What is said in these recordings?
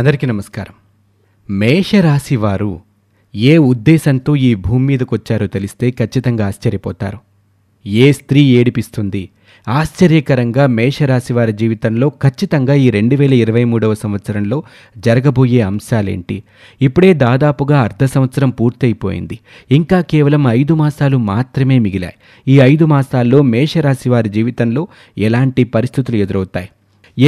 అందరికీ నమస్కారం మేషరాశి వారు ఏ ఉద్దేశంతో ఈ భూమి మీదకు వచ్చారో తెలిస్తే ఖచ్చితంగా ఆశ్చర్యపోతారు ఏ స్త్రీ ఏడిపిస్తుంది ఆశ్చర్యకరంగా మేషరాశి వారి జీవితంలో ఖచ్చితంగా ఈ రెండు వేల ఇరవై మూడవ సంవత్సరంలో జరగబోయే అంశాలేంటి ఇప్పుడే దాదాపుగా అర్ధ సంవత్సరం పూర్తయిపోయింది ఇంకా కేవలం ఐదు మాసాలు మాత్రమే మిగిలాయి ఈ ఐదు మాసాల్లో మేషరాశి వారి జీవితంలో ఎలాంటి పరిస్థితులు ఎదురవుతాయి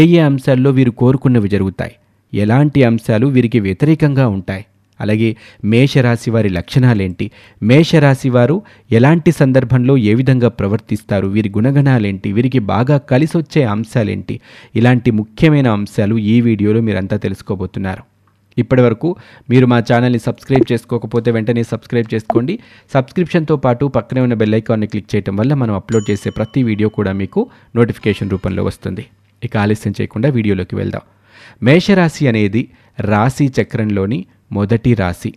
ఏ ఏ అంశాల్లో వీరు కోరుకున్నవి జరుగుతాయి ఎలాంటి అంశాలు వీరికి వ్యతిరేకంగా ఉంటాయి అలాగే మేషరాశి వారి లక్షణాలేంటి మేషరాశి వారు ఎలాంటి సందర్భంలో ఏ విధంగా ప్రవర్తిస్తారు వీరి గుణగణాలేంటి వీరికి బాగా కలిసొచ్చే అంశాలేంటి ఇలాంటి ముఖ్యమైన అంశాలు ఈ వీడియోలో మీరంతా తెలుసుకోబోతున్నారు ఇప్పటి వరకు మీరు మా ఛానల్ని సబ్స్క్రైబ్ చేసుకోకపోతే వెంటనే సబ్స్క్రైబ్ చేసుకోండి సబ్స్క్రిప్షన్తో పాటు పక్కనే ఉన్న బెల్ ఐకాన్ని క్లిక్ చేయడం వల్ల మనం అప్లోడ్ చేసే ప్రతి వీడియో కూడా మీకు నోటిఫికేషన్ రూపంలో వస్తుంది ఇక ఆలస్యం చేయకుండా వీడియోలోకి వెళ్దాం మేషరాశి అనేది రాశి చక్రంలోని మొదటి రాశి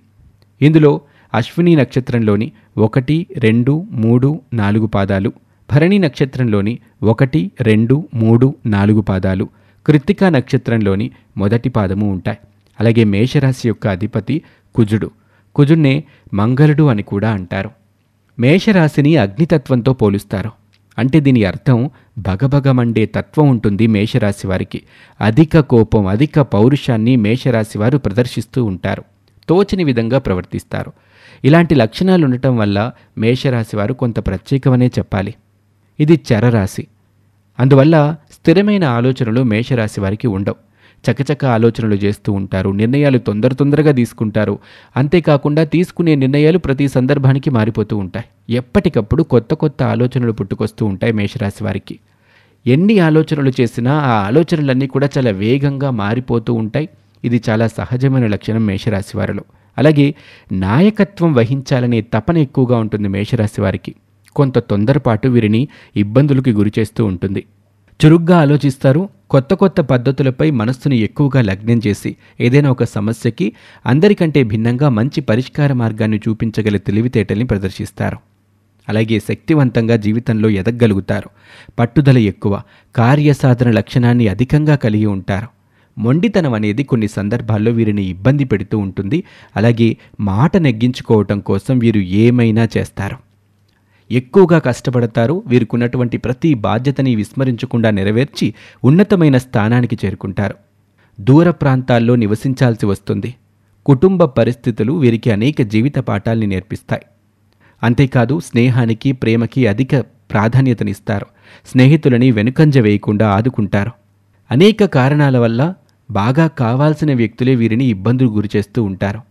ఇందులో అశ్విని నక్షత్రంలోని ఒకటి రెండు మూడు నాలుగు పాదాలు భరణి నక్షత్రంలోని ఒకటి రెండు మూడు నాలుగు పాదాలు కృత్తికా నక్షత్రంలోని మొదటి పాదము ఉంటాయి అలాగే మేషరాశి యొక్క అధిపతి కుజుడు కుజుణ్ణే మంగళుడు అని కూడా అంటారు మేషరాశిని అగ్నితత్వంతో పోలుస్తారు అంటే దీని అర్థం భగభగమండే తత్వం ఉంటుంది మేషరాశి వారికి అధిక కోపం అధిక పౌరుషాన్ని మేషరాశి వారు ప్రదర్శిస్తూ ఉంటారు తోచని విధంగా ప్రవర్తిస్తారు ఇలాంటి లక్షణాలు ఉండటం వల్ల మేషరాశి వారు కొంత ప్రత్యేకమనే చెప్పాలి ఇది చరరాశి అందువల్ల స్థిరమైన ఆలోచనలు మేషరాశి వారికి ఉండవు చకచక ఆలోచనలు చేస్తూ ఉంటారు నిర్ణయాలు తొందర తొందరగా తీసుకుంటారు అంతేకాకుండా తీసుకునే నిర్ణయాలు ప్రతి సందర్భానికి మారిపోతూ ఉంటాయి ఎప్పటికప్పుడు కొత్త కొత్త ఆలోచనలు పుట్టుకొస్తూ ఉంటాయి మేషరాశి వారికి ఎన్ని ఆలోచనలు చేసినా ఆ ఆలోచనలన్నీ కూడా చాలా వేగంగా మారిపోతూ ఉంటాయి ఇది చాలా సహజమైన లక్షణం మేషరాశి వారిలో అలాగే నాయకత్వం వహించాలనే తపన ఎక్కువగా ఉంటుంది మేషరాశి వారికి కొంత తొందరపాటు వీరిని ఇబ్బందులకి గురి చేస్తూ ఉంటుంది చురుగ్గా ఆలోచిస్తారు కొత్త కొత్త పద్ధతులపై మనస్సును ఎక్కువగా లగ్నం చేసి ఏదైనా ఒక సమస్యకి అందరికంటే భిన్నంగా మంచి పరిష్కార మార్గాన్ని చూపించగల తెలివితేటల్ని ప్రదర్శిస్తారు అలాగే శక్తివంతంగా జీవితంలో ఎదగగలుగుతారు పట్టుదల ఎక్కువ కార్యసాధన లక్షణాన్ని అధికంగా కలిగి ఉంటారు మొండితనం అనేది కొన్ని సందర్భాల్లో వీరిని ఇబ్బంది పెడుతూ ఉంటుంది అలాగే మాట నెగ్గించుకోవటం కోసం వీరు ఏమైనా చేస్తారు ఎక్కువగా కష్టపడతారు వీరికున్నటువంటి ప్రతి బాధ్యతని విస్మరించకుండా నెరవేర్చి ఉన్నతమైన స్థానానికి చేరుకుంటారు దూర ప్రాంతాల్లో నివసించాల్సి వస్తుంది కుటుంబ పరిస్థితులు వీరికి అనేక జీవిత పాఠాల్ని నేర్పిస్తాయి అంతేకాదు స్నేహానికి ప్రేమకి అధిక ప్రాధాన్యతనిస్తారు స్నేహితులని వెనుకంజ వేయకుండా ఆదుకుంటారు అనేక కారణాల వల్ల బాగా కావాల్సిన వ్యక్తులే వీరిని ఇబ్బందులు గురిచేస్తూ ఉంటారు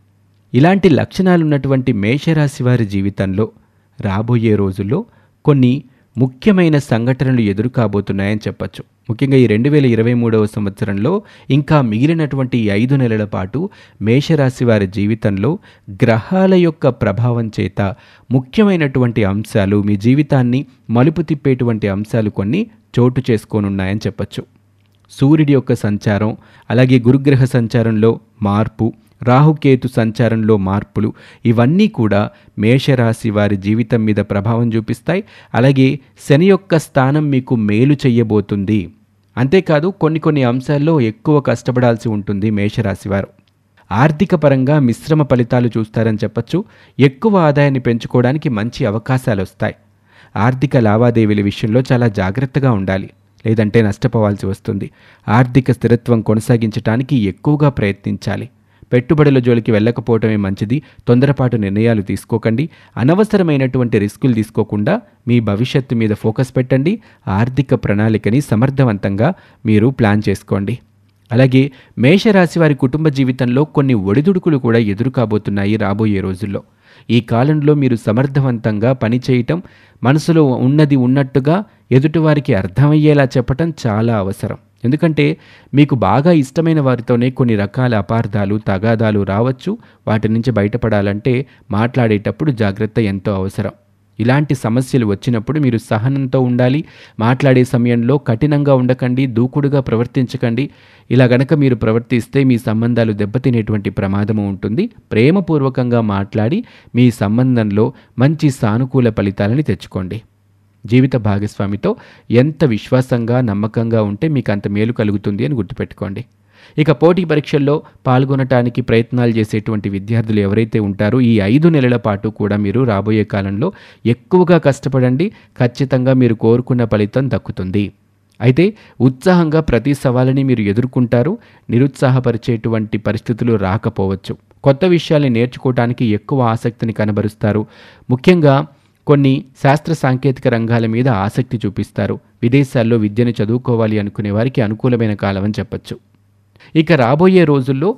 ఇలాంటి లక్షణాలున్నటువంటి మేషరాశి వారి జీవితంలో రాబోయే రోజుల్లో కొన్ని ముఖ్యమైన సంఘటనలు ఎదురు కాబోతున్నాయని చెప్పచ్చు ముఖ్యంగా ఈ రెండు వేల ఇరవై మూడవ సంవత్సరంలో ఇంకా మిగిలినటువంటి ఐదు నెలల పాటు మేషరాశి వారి జీవితంలో గ్రహాల యొక్క ప్రభావం చేత ముఖ్యమైనటువంటి అంశాలు మీ జీవితాన్ని మలుపు తిప్పేటువంటి అంశాలు కొన్ని చోటు చేసుకోనున్నాయని చెప్పచ్చు సూర్యుడి యొక్క సంచారం అలాగే గురుగ్రహ సంచారంలో మార్పు రాహుకేతు సంచారంలో మార్పులు ఇవన్నీ కూడా మేషరాశి వారి జీవితం మీద ప్రభావం చూపిస్తాయి అలాగే శని యొక్క స్థానం మీకు మేలు చేయబోతుంది అంతేకాదు కొన్ని కొన్ని అంశాల్లో ఎక్కువ కష్టపడాల్సి ఉంటుంది వారు ఆర్థిక పరంగా మిశ్రమ ఫలితాలు చూస్తారని చెప్పచ్చు ఎక్కువ ఆదాయాన్ని పెంచుకోవడానికి మంచి అవకాశాలు వస్తాయి ఆర్థిక లావాదేవీల విషయంలో చాలా జాగ్రత్తగా ఉండాలి లేదంటే నష్టపోవాల్సి వస్తుంది ఆర్థిక స్థిరత్వం కొనసాగించటానికి ఎక్కువగా ప్రయత్నించాలి పెట్టుబడుల జోలికి వెళ్ళకపోవటమే మంచిది తొందరపాటు నిర్ణయాలు తీసుకోకండి అనవసరమైనటువంటి రిస్కులు తీసుకోకుండా మీ భవిష్యత్తు మీద ఫోకస్ పెట్టండి ఆర్థిక ప్రణాళికని సమర్థవంతంగా మీరు ప్లాన్ చేసుకోండి అలాగే మేషరాశి వారి కుటుంబ జీవితంలో కొన్ని ఒడిదుడుకులు కూడా ఎదురు కాబోతున్నాయి రాబోయే రోజుల్లో ఈ కాలంలో మీరు సమర్థవంతంగా పనిచేయటం మనసులో ఉన్నది ఉన్నట్టుగా ఎదుటివారికి అర్థమయ్యేలా చెప్పటం చాలా అవసరం ఎందుకంటే మీకు బాగా ఇష్టమైన వారితోనే కొన్ని రకాల అపార్థాలు తగాదాలు రావచ్చు వాటి నుంచి బయటపడాలంటే మాట్లాడేటప్పుడు జాగ్రత్త ఎంతో అవసరం ఇలాంటి సమస్యలు వచ్చినప్పుడు మీరు సహనంతో ఉండాలి మాట్లాడే సమయంలో కఠినంగా ఉండకండి దూకుడుగా ప్రవర్తించకండి ఇలా గనక మీరు ప్రవర్తిస్తే మీ సంబంధాలు దెబ్బతినేటువంటి ప్రమాదము ఉంటుంది ప్రేమపూర్వకంగా మాట్లాడి మీ సంబంధంలో మంచి సానుకూల ఫలితాలని తెచ్చుకోండి జీవిత భాగస్వామితో ఎంత విశ్వాసంగా నమ్మకంగా ఉంటే మీకు అంత మేలు కలుగుతుంది అని గుర్తుపెట్టుకోండి ఇక పోటీ పరీక్షల్లో పాల్గొనటానికి ప్రయత్నాలు చేసేటువంటి విద్యార్థులు ఎవరైతే ఉంటారో ఈ ఐదు నెలల పాటు కూడా మీరు రాబోయే కాలంలో ఎక్కువగా కష్టపడండి ఖచ్చితంగా మీరు కోరుకున్న ఫలితం దక్కుతుంది అయితే ఉత్సాహంగా ప్రతి సవాలని మీరు ఎదుర్కొంటారు నిరుత్సాహపరిచేటువంటి పరిస్థితులు రాకపోవచ్చు కొత్త విషయాల్ని నేర్చుకోవటానికి ఎక్కువ ఆసక్తిని కనబరుస్తారు ముఖ్యంగా కొన్ని శాస్త్ర సాంకేతిక రంగాల మీద ఆసక్తి చూపిస్తారు విదేశాల్లో విద్యను చదువుకోవాలి అనుకునే వారికి అనుకూలమైన కాలం అని చెప్పచ్చు ఇక రాబోయే రోజుల్లో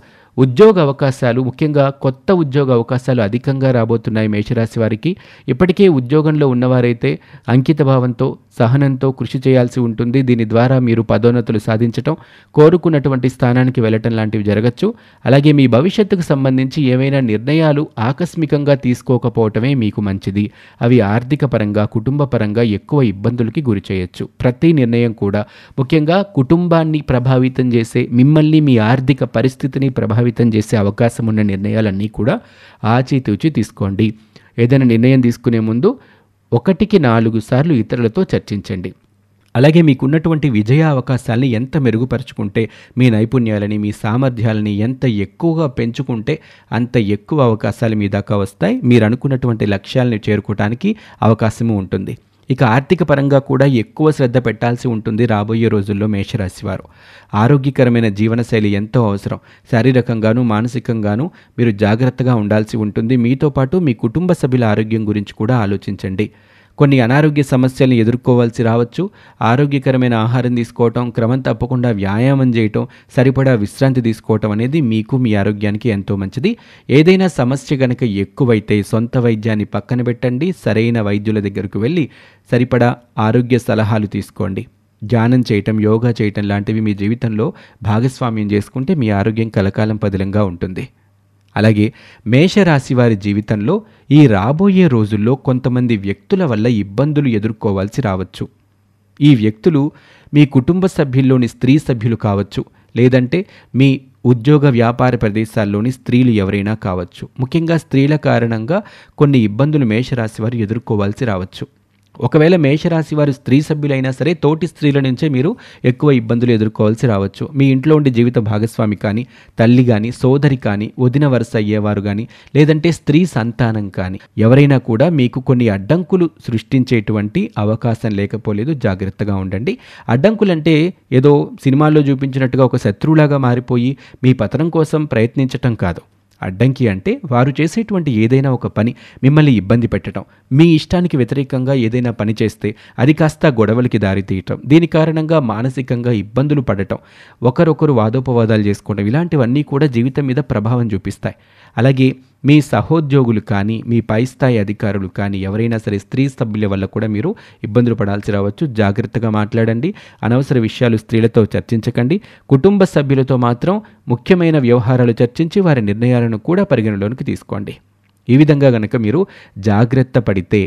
ఉద్యోగ అవకాశాలు ముఖ్యంగా కొత్త ఉద్యోగ అవకాశాలు అధికంగా రాబోతున్నాయి మేషరాశి వారికి ఇప్పటికే ఉద్యోగంలో ఉన్నవారైతే అంకిత భావంతో సహనంతో కృషి చేయాల్సి ఉంటుంది దీని ద్వారా మీరు పదోన్నతులు సాధించటం కోరుకున్నటువంటి స్థానానికి వెళ్ళటం లాంటివి జరగచ్చు అలాగే మీ భవిష్యత్తుకు సంబంధించి ఏవైనా నిర్ణయాలు ఆకస్మికంగా తీసుకోకపోవటమే మీకు మంచిది అవి ఆర్థిక పరంగా కుటుంబ పరంగా ఎక్కువ ఇబ్బందులకి గురి చేయొచ్చు ప్రతి నిర్ణయం కూడా ముఖ్యంగా కుటుంబాన్ని ప్రభావితం చేసే మిమ్మల్ని మీ ఆర్థిక పరిస్థితిని ప్రభావితం చేసే అవకాశం ఉన్న నిర్ణయాలన్నీ కూడా ఆచితూచి తీసుకోండి ఏదైనా నిర్ణయం తీసుకునే ముందు ఒకటికి నాలుగు సార్లు ఇతరులతో చర్చించండి అలాగే మీకున్నటువంటి విజయ అవకాశాలని ఎంత మెరుగుపరుచుకుంటే మీ నైపుణ్యాలని మీ సామర్థ్యాలని ఎంత ఎక్కువగా పెంచుకుంటే అంత ఎక్కువ అవకాశాలు మీ దాకా వస్తాయి మీరు అనుకున్నటువంటి లక్ష్యాలను చేరుకోవడానికి అవకాశము ఉంటుంది ఇక ఆర్థిక పరంగా కూడా ఎక్కువ శ్రద్ధ పెట్టాల్సి ఉంటుంది రాబోయే రోజుల్లో మేషరాశివారు వారు ఆరోగ్యకరమైన జీవనశైలి ఎంతో అవసరం శారీరకంగాను మానసికంగాను మీరు జాగ్రత్తగా ఉండాల్సి ఉంటుంది మీతో పాటు మీ కుటుంబ సభ్యుల ఆరోగ్యం గురించి కూడా ఆలోచించండి కొన్ని అనారోగ్య సమస్యలను ఎదుర్కోవాల్సి రావచ్చు ఆరోగ్యకరమైన ఆహారం తీసుకోవటం క్రమం తప్పకుండా వ్యాయామం చేయటం సరిపడా విశ్రాంతి తీసుకోవటం అనేది మీకు మీ ఆరోగ్యానికి ఎంతో మంచిది ఏదైనా సమస్య కనుక ఎక్కువైతే సొంత వైద్యాన్ని పక్కన పెట్టండి సరైన వైద్యుల దగ్గరకు వెళ్ళి సరిపడా ఆరోగ్య సలహాలు తీసుకోండి ధ్యానం చేయటం యోగా చేయటం లాంటివి మీ జీవితంలో భాగస్వామ్యం చేసుకుంటే మీ ఆరోగ్యం కలకాలం పదిలంగా ఉంటుంది అలాగే మేషరాశి వారి జీవితంలో ఈ రాబోయే రోజుల్లో కొంతమంది వ్యక్తుల వల్ల ఇబ్బందులు ఎదుర్కోవాల్సి రావచ్చు ఈ వ్యక్తులు మీ కుటుంబ సభ్యుల్లోని స్త్రీ సభ్యులు కావచ్చు లేదంటే మీ ఉద్యోగ వ్యాపార ప్రదేశాల్లోని స్త్రీలు ఎవరైనా కావచ్చు ముఖ్యంగా స్త్రీల కారణంగా కొన్ని ఇబ్బందులు మేషరాశి వారు ఎదుర్కోవాల్సి రావచ్చు ఒకవేళ మేషరాశి వారు స్త్రీ సభ్యులైనా సరే తోటి స్త్రీల నుంచే మీరు ఎక్కువ ఇబ్బందులు ఎదుర్కోవాల్సి రావచ్చు మీ ఇంట్లో ఉండే జీవిత భాగస్వామి కానీ తల్లి కానీ సోదరి కానీ వదిన వరుస అయ్యేవారు కానీ లేదంటే స్త్రీ సంతానం కానీ ఎవరైనా కూడా మీకు కొన్ని అడ్డంకులు సృష్టించేటువంటి అవకాశం లేకపోలేదు జాగ్రత్తగా ఉండండి అడ్డంకులంటే ఏదో సినిమాల్లో చూపించినట్టుగా ఒక శత్రువులాగా మారిపోయి మీ పతనం కోసం ప్రయత్నించటం కాదు అడ్డంకి అంటే వారు చేసేటువంటి ఏదైనా ఒక పని మిమ్మల్ని ఇబ్బంది పెట్టడం మీ ఇష్టానికి వ్యతిరేకంగా ఏదైనా పని చేస్తే అది కాస్త గొడవలకి దారితీయటం దీని కారణంగా మానసికంగా ఇబ్బందులు పడటం ఒకరొకరు వాదోపవాదాలు చేసుకోవడం ఇలాంటివన్నీ కూడా జీవితం మీద ప్రభావం చూపిస్తాయి అలాగే మీ సహోద్యోగులు కానీ మీ పై స్థాయి అధికారులు కానీ ఎవరైనా సరే స్త్రీ సభ్యుల వల్ల కూడా మీరు ఇబ్బందులు పడాల్సి రావచ్చు జాగ్రత్తగా మాట్లాడండి అనవసర విషయాలు స్త్రీలతో చర్చించకండి కుటుంబ సభ్యులతో మాత్రం ముఖ్యమైన వ్యవహారాలు చర్చించి వారి నిర్ణయాలను కూడా పరిగణలోనికి తీసుకోండి ఈ విధంగా గనక మీరు జాగ్రత్త పడితే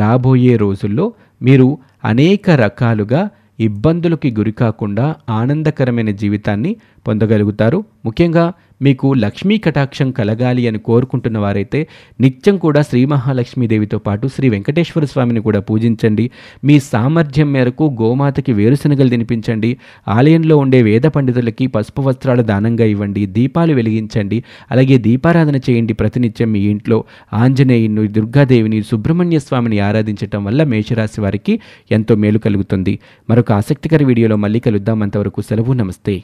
రాబోయే రోజుల్లో మీరు అనేక రకాలుగా ఇబ్బందులకి గురికాకుండా ఆనందకరమైన జీవితాన్ని పొందగలుగుతారు ముఖ్యంగా మీకు లక్ష్మీ కటాక్షం కలగాలి అని కోరుకుంటున్న వారైతే నిత్యం కూడా శ్రీ మహాలక్ష్మీదేవితో పాటు శ్రీ వెంకటేశ్వర స్వామిని కూడా పూజించండి మీ సామర్థ్యం మేరకు గోమాతకి వేరుశనగలు తినిపించండి ఆలయంలో ఉండే వేద పండితులకి పసుపు వస్త్రాలు దానంగా ఇవ్వండి దీపాలు వెలిగించండి అలాగే దీపారాధన చేయండి ప్రతినిత్యం మీ ఇంట్లో ఆంజనేయుని దుర్గాదేవిని సుబ్రహ్మణ్య స్వామిని ఆరాధించటం వల్ల మేషరాశి వారికి ఎంతో మేలు కలుగుతుంది మరొక ఆసక్తికర వీడియోలో మళ్ళీ కలుద్దాం అంతవరకు సెలవు నమస్తే